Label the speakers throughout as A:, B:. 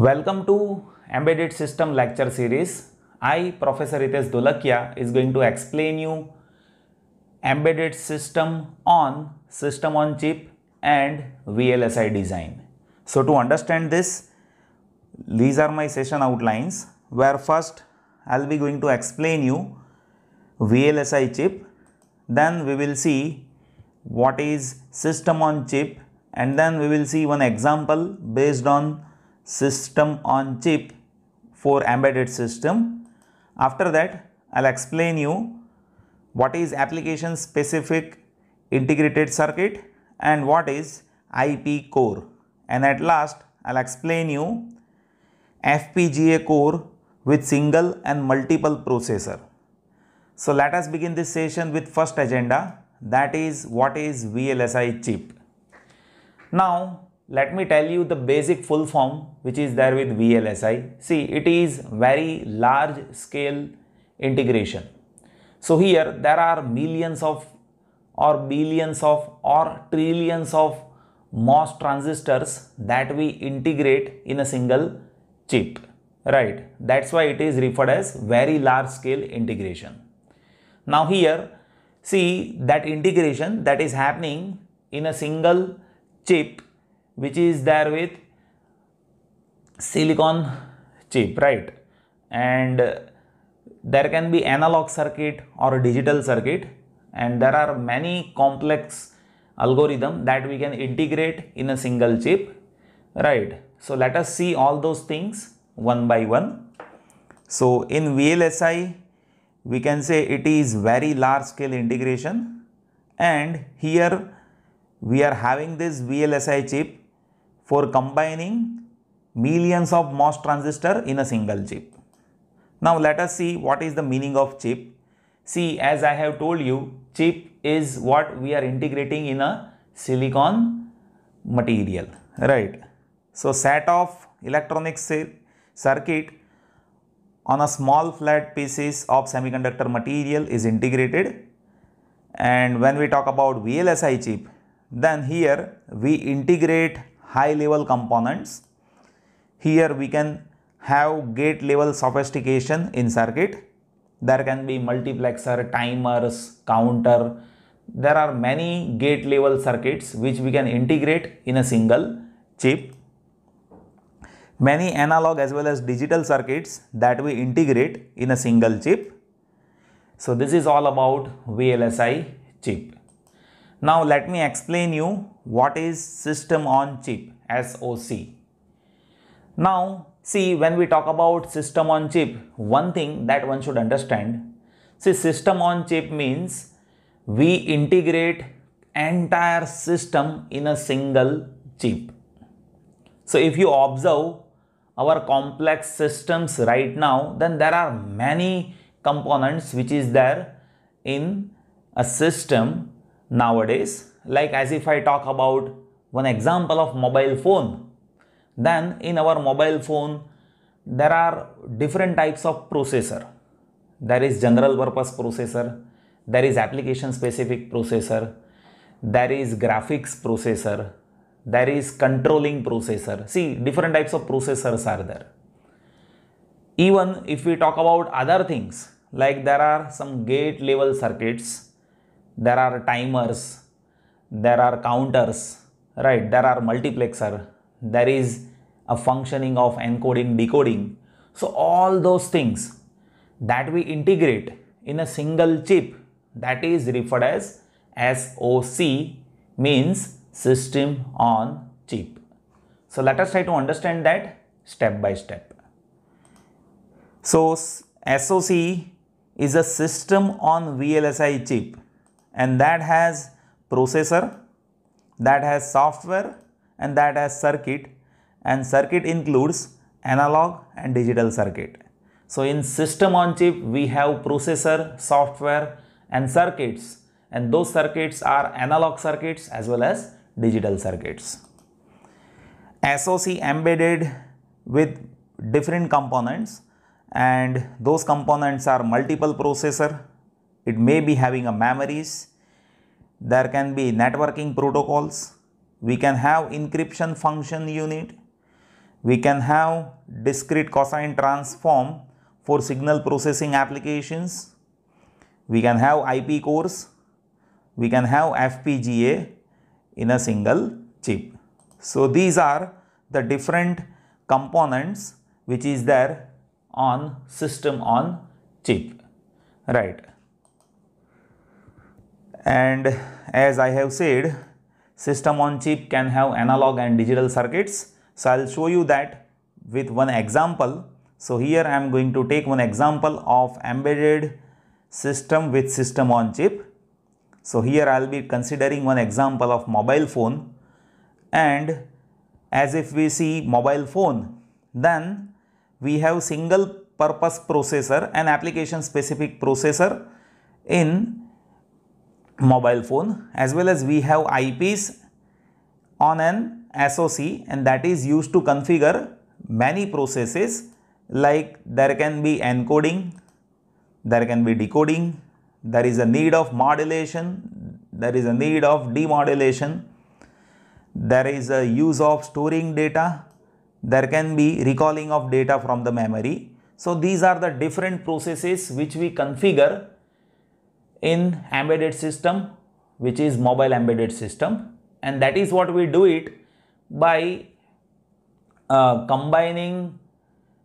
A: Welcome to Embedded System lecture series. I, Professor Itesh Dolakia, is going to explain you embedded system on system on chip and VLSI design. So to understand this, these are my session outlines where first I'll be going to explain you VLSI chip, then we will see what is system on chip and then we will see one example based on system on chip for embedded system. After that, I'll explain you what is application specific integrated circuit and what is IP core. And at last, I'll explain you FPGA core with single and multiple processor. So let us begin this session with first agenda that is what is VLSI chip. Now let me tell you the basic full form which is there with VLSI. See, it is very large scale integration. So here there are millions of or billions of or trillions of MOS transistors that we integrate in a single chip, right? That's why it is referred as very large scale integration. Now here, see that integration that is happening in a single chip which is there with silicon chip right and there can be analog circuit or digital circuit and there are many complex algorithm that we can integrate in a single chip right so let us see all those things one by one so in VLSI we can say it is very large scale integration and here we are having this VLSI chip for combining millions of MOS transistor in a single chip. Now let us see what is the meaning of chip. See as I have told you chip is what we are integrating in a silicon material right. So set of electronic circuit on a small flat pieces of semiconductor material is integrated and when we talk about VLSI chip then here we integrate high level components. Here we can have gate level sophistication in circuit. There can be multiplexer, timers, counter. There are many gate level circuits which we can integrate in a single chip. Many analog as well as digital circuits that we integrate in a single chip. So this is all about VLSI chip. Now let me explain you what is system on chip SOC. Now see when we talk about system on chip one thing that one should understand see system on chip means we integrate entire system in a single chip. So if you observe our complex systems right now then there are many components which is there in a system nowadays. Like as if I talk about one example of mobile phone, then in our mobile phone, there are different types of processor. There is general purpose processor, there is application specific processor, there is graphics processor, there is controlling processor. See, different types of processors are there. Even if we talk about other things, like there are some gate level circuits, there are timers, there are counters, right? There are multiplexer, there is a functioning of encoding, decoding. So all those things that we integrate in a single chip that is referred as SOC means system on chip. So let us try to understand that step by step. So SOC is a system on VLSI chip and that has processor, that has software and that has circuit and circuit includes analog and digital circuit. So in system on chip we have processor, software and circuits and those circuits are analog circuits as well as digital circuits. SOC embedded with different components and those components are multiple processor, it may be having a memories. There can be networking protocols. We can have encryption function unit. We can have discrete cosine transform for signal processing applications. We can have IP cores. We can have FPGA in a single chip. So these are the different components which is there on system on chip right and as I have said system on chip can have analog and digital circuits so I'll show you that with one example so here I am going to take one example of embedded system with system on chip so here I'll be considering one example of mobile phone and as if we see mobile phone then we have single purpose processor and application specific processor in mobile phone as well as we have IPs on an SOC and that is used to configure many processes like there can be encoding, there can be decoding, there is a need of modulation, there is a need of demodulation, there is a use of storing data, there can be recalling of data from the memory. So these are the different processes which we configure in embedded system which is mobile embedded system and that is what we do it by uh, combining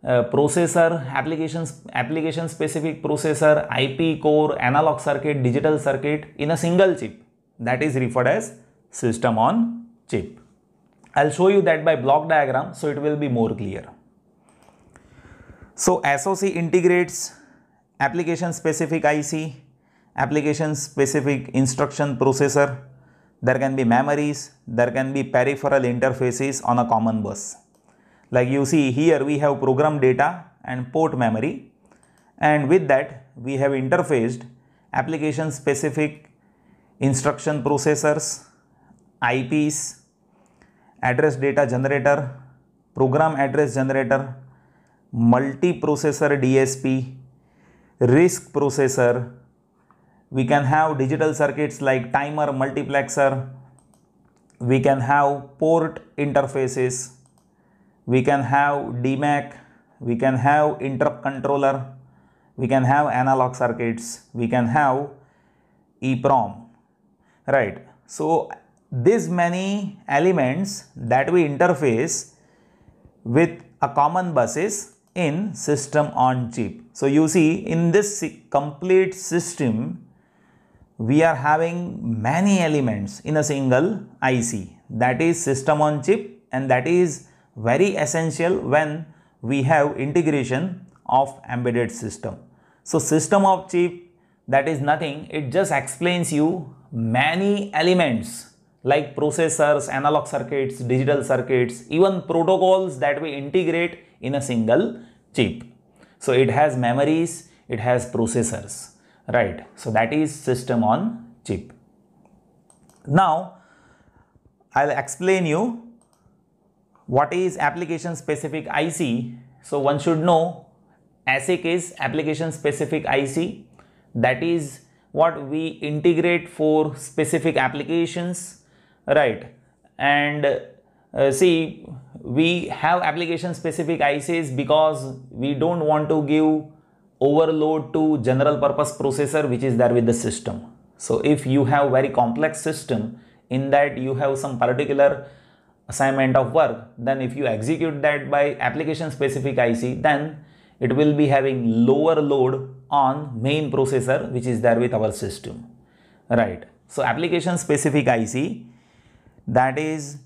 A: uh, processor applications application specific processor ip core analog circuit digital circuit in a single chip that is referred as system on chip i'll show you that by block diagram so it will be more clear so soc integrates application specific ic application specific instruction processor, there can be memories, there can be peripheral interfaces on a common bus. Like you see here we have program data and port memory and with that we have interfaced application specific instruction processors, IPs, address data generator, program address generator, multiprocessor DSP, risk processor, we can have digital circuits like timer multiplexer we can have port interfaces we can have DMAC we can have interrupt controller we can have analog circuits we can have EPROM right so these many elements that we interface with a common bus is in system on chip so you see in this complete system we are having many elements in a single IC that is system on chip and that is very essential when we have integration of embedded system. So system of chip that is nothing it just explains you many elements like processors, analog circuits, digital circuits, even protocols that we integrate in a single chip. So it has memories, it has processors right so that is system on chip now i'll explain you what is application specific ic so one should know asic is application specific ic that is what we integrate for specific applications right and uh, see we have application specific ics because we don't want to give overload to general purpose processor which is there with the system. So if you have very complex system in that you have some particular assignment of work then if you execute that by application specific IC then it will be having lower load on main processor which is there with our system right so application specific IC that is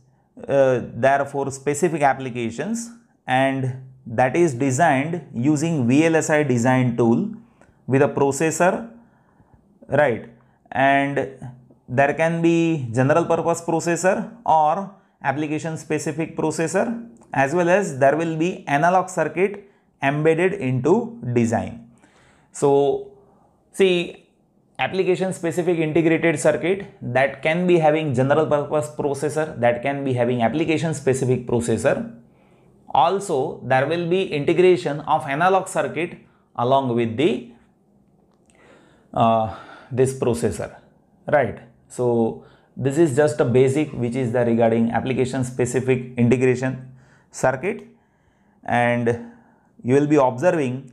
A: uh, there for specific applications and that is designed using VLSI design tool with a processor right and there can be general purpose processor or application specific processor as well as there will be analog circuit embedded into design. So see application specific integrated circuit that can be having general purpose processor that can be having application specific processor also, there will be integration of analog circuit along with the uh, this processor, right? So, this is just a basic which is the regarding application specific integration circuit and you will be observing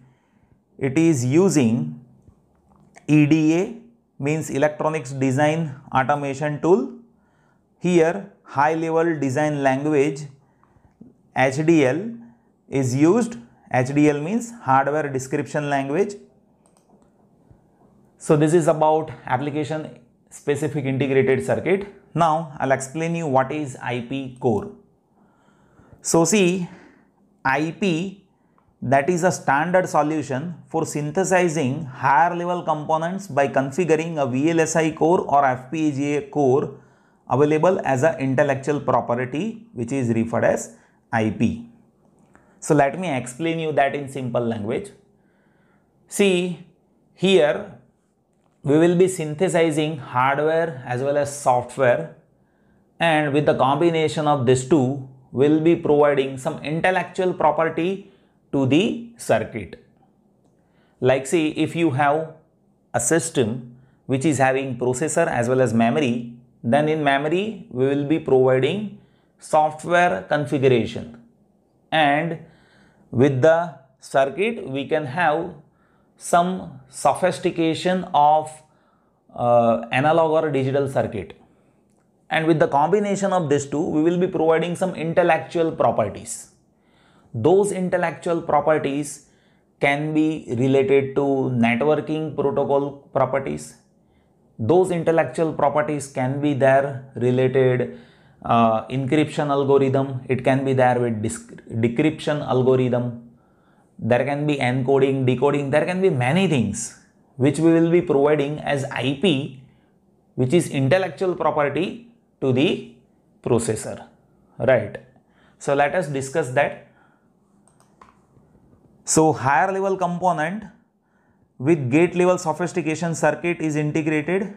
A: it is using EDA means electronics design automation tool here high level design language HDL is used. HDL means hardware description language. So this is about application specific integrated circuit. Now I'll explain you what is IP core. So see IP that is a standard solution for synthesizing higher level components by configuring a VLSI core or FPGA core available as an intellectual property which is referred as IP. So let me explain you that in simple language. See, here we will be synthesizing hardware as well as software and with the combination of these two we will be providing some intellectual property to the circuit. Like see, if you have a system which is having processor as well as memory, then in memory we will be providing software configuration and with the circuit we can have some sophistication of uh, analog or digital circuit and with the combination of these two we will be providing some intellectual properties those intellectual properties can be related to networking protocol properties those intellectual properties can be there related uh, encryption algorithm it can be there with decryption algorithm there can be encoding decoding there can be many things which we will be providing as ip which is intellectual property to the processor right so let us discuss that so higher level component with gate level sophistication circuit is integrated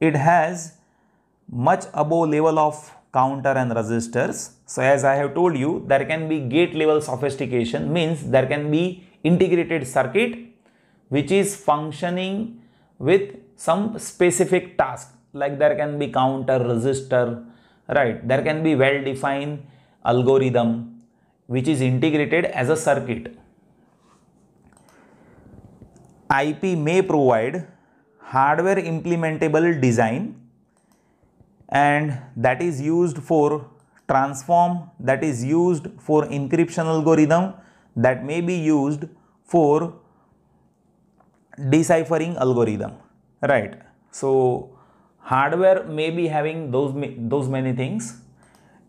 A: it has much above level of counter and resistors. So as I have told you, there can be gate level sophistication means there can be integrated circuit which is functioning with some specific task like there can be counter resistor, right? There can be well defined algorithm which is integrated as a circuit. IP may provide hardware implementable design and that is used for transform that is used for encryption algorithm that may be used for deciphering algorithm right so hardware may be having those those many things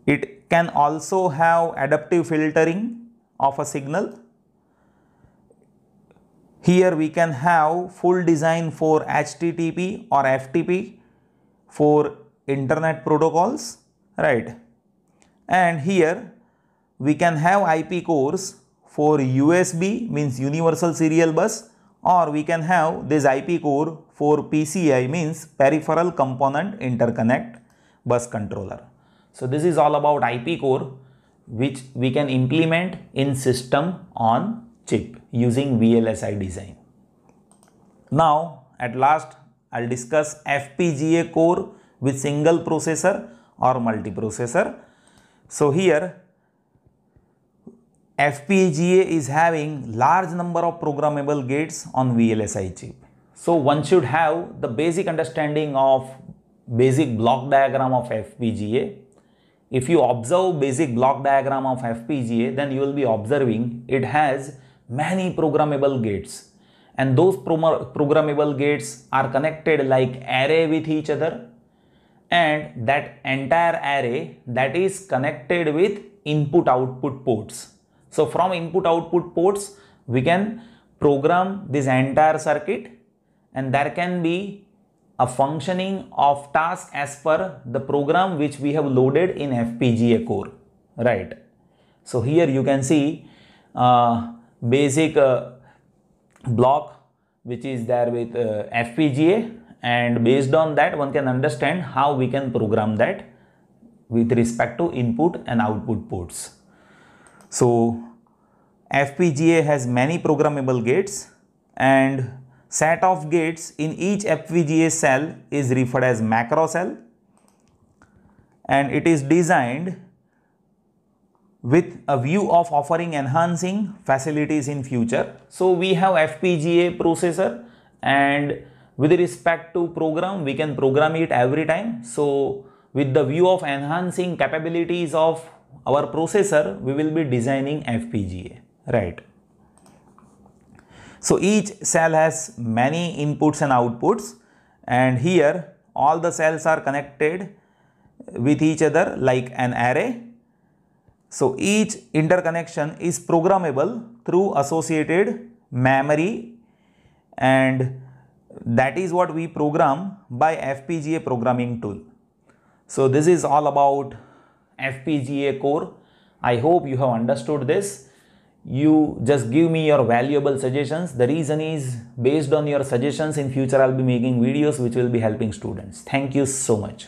A: it can also have adaptive filtering of a signal here we can have full design for http or ftp for internet protocols, right? And here we can have IP cores for USB means universal serial bus or we can have this IP core for PCI means peripheral component interconnect bus controller. So this is all about IP core which we can implement in system on chip using VLSI design. Now at last I'll discuss FPGA core with single processor or multiprocessor. So here FPGA is having large number of programmable gates on VLSI chip. So one should have the basic understanding of basic block diagram of FPGA. If you observe basic block diagram of FPGA, then you will be observing it has many programmable gates and those programmable gates are connected like array with each other and that entire array that is connected with input output ports. So from input output ports we can program this entire circuit and there can be a functioning of task as per the program which we have loaded in FPGA core right. So here you can see uh, basic uh, block which is there with uh, FPGA and based on that one can understand how we can program that with respect to input and output ports. So FPGA has many programmable gates and set of gates in each FPGA cell is referred as macro cell and it is designed with a view of offering enhancing facilities in future. So we have FPGA processor and with respect to program we can program it every time so with the view of enhancing capabilities of our processor we will be designing FPGA right so each cell has many inputs and outputs and here all the cells are connected with each other like an array so each interconnection is programmable through associated memory and that is what we program by FPGA programming tool. So this is all about FPGA core. I hope you have understood this. You just give me your valuable suggestions. The reason is based on your suggestions in future I'll be making videos which will be helping students. Thank you so much.